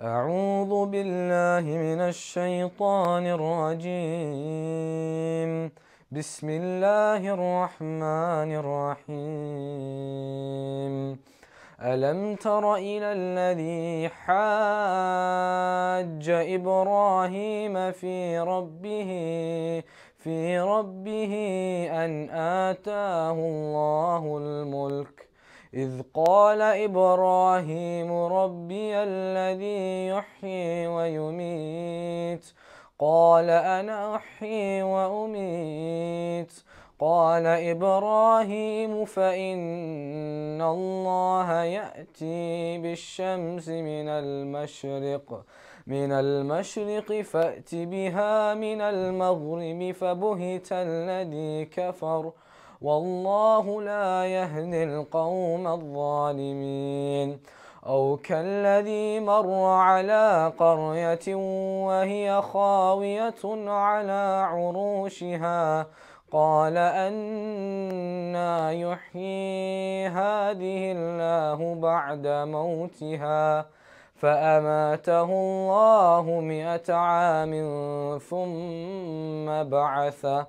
أعوذ بالله من الشيطان الرجيم بسم الله الرحمن الرحيم ألم تر إلى الذي حاج إبراهيم في ربه في ربه أن آتاه الله الملك إذ قال إبراهيم ربي الذي يحيي ويميت قال أنا أحيي وأميت قال إبراهيم فإن الله يأتي بالشمس من المشرق من المشرق فأت بها من المغرب فبهت الذي كفر والله لا يهدي القوم الظالمين أو كالذي مر على قرية وهي خاوية على عروشها قال أنا يحيي هذه الله بعد موتها فأماته الله مئة عام ثم بعثه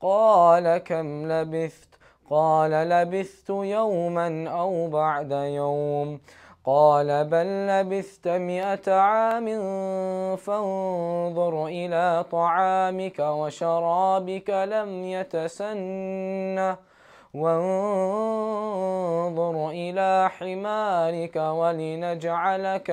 قال كم لبثت قال لبثت يوما أو بعد يوم قال بل لبثت مئة عام فانظر إلى طعامك وشرابك لم يتسنه وانظر إلى حمارك ولنجعلك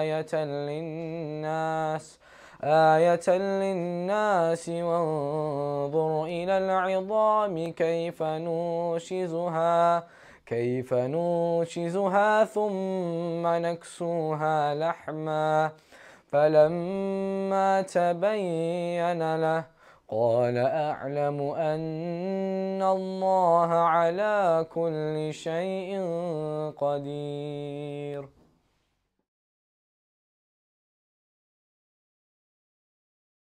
آية للناس آية للناس وانظر إلى العظام كيف نوشزها كيف ننشزها ثم نكسوها لحما فلما تبين له قال أعلم أن الله على كل شيء قدير